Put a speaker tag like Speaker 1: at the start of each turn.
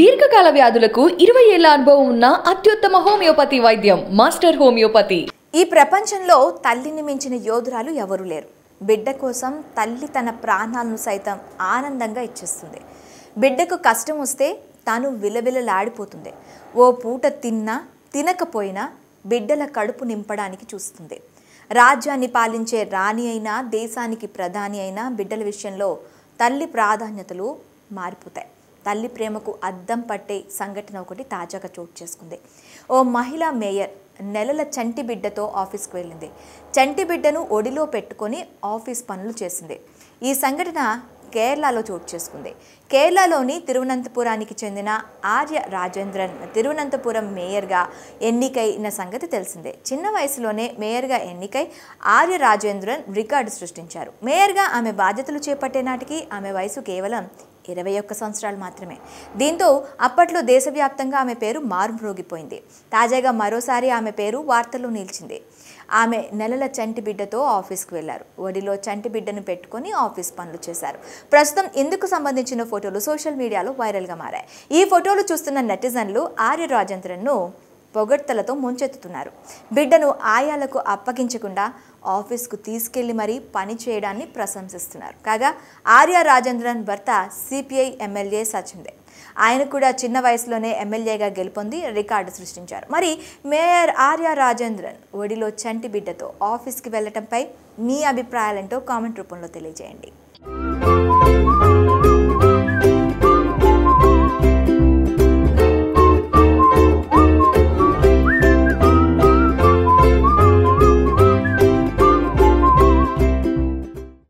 Speaker 1: దీర్ఘకాల వ్యాధులకు ఇరవై ఏళ్ల అనుభవం ఉన్న అత్యుత్తమ హోమియోపతి వైద్యం మాస్టర్ హోమియోపతి ఈ ప్రపంచంలో తల్లిని మించిన యోధురాలు ఎవరు లేరు బిడ్డ కోసం తల్లి తన ప్రాణాలను సైతం ఆనందంగా ఇచ్చేస్తుంది బిడ్డకు కష్టం వస్తే తాను విలవిలలాడిపోతుంది ఓ పూట తిన్నా తినకపోయినా బిడ్డల కడుపు నింపడానికి చూస్తుంది రాజ్యాన్ని పాలించే రాణి అయినా దేశానికి ప్రధాని అయినా బిడ్డల విషయంలో తల్లి ప్రాధాన్యతలు మారిపోతాయి తల్లి ప్రేమకు అద్దం పట్టే సంఘటన ఒకటి తాజాగా చోటు చేసుకుంది ఓ మహిళా మేయర్ నెలల చంటి బిడ్డతో ఆఫీస్కు వెళ్ళింది చంటి బిడ్డను ఒడిలో పెట్టుకొని ఆఫీస్ పనులు చేసింది ఈ సంఘటన కేరళలో చోటు చేసుకుంది కేరళలోని తిరువనంతపురానికి చెందిన ఆర్య రాజేంద్రన్ తిరువనంతపురం మేయర్గా ఎన్నికైన సంగతి తెలిసిందే చిన్న వయసులోనే మేయర్గా ఎన్నికై ఆర్య రాజేంద్రన్ రికార్డు సృష్టించారు మేయర్గా ఆమె బాధ్యతలు చేపట్టే నాటికి ఆమె వయసు కేవలం ఇరవై ఒక్క సంవత్సరాలు మాత్రమే దీంతో అప్పట్లో దేశవ్యాప్తంగా ఆమె పేరు మారుమ్రోగిపోయింది తాజాగా మరోసారి ఆమె పేరు వార్తల్లో నిలిచింది ఆమె నెలల చంటి బిడ్డతో ఆఫీస్కి వెళ్లారు ఒడిలో చంటి బిడ్డను పెట్టుకుని ఆఫీస్ పనులు చేశారు ప్రస్తుతం ఇందుకు సంబంధించిన ఫోటోలు సోషల్ మీడియాలో వైరల్గా మారాయి ఈ ఫోటోలు చూస్తున్న నెటిజన్లు ఆర్య రాజేంద్రన్ను పొగడ్తలతో ముంచెత్తుతున్నారు బిడ్డను ఆయాలకు అప్పగించకుండా ఆఫీస్కు తీసుకెళ్లి మరీ పని చేయడాన్ని ప్రశంసిస్తున్నారు కాగా ఆర్య రాజేంద్రన్ భర్త సిపిఐ ఎమ్మెల్యే సచిందే ఆయన కూడా చిన్న వయసులోనే ఎమ్మెల్యేగా గెలుపొంది రికార్డు సృష్టించారు మరి మేయర్ ఆర్య రాజేంద్రన్ ఒడిలో చంటి బిడ్డతో ఆఫీస్కి వెళ్లటంపై మీ అభిప్రాయాలంటూ కామెంట్ రూపంలో తెలియజేయండి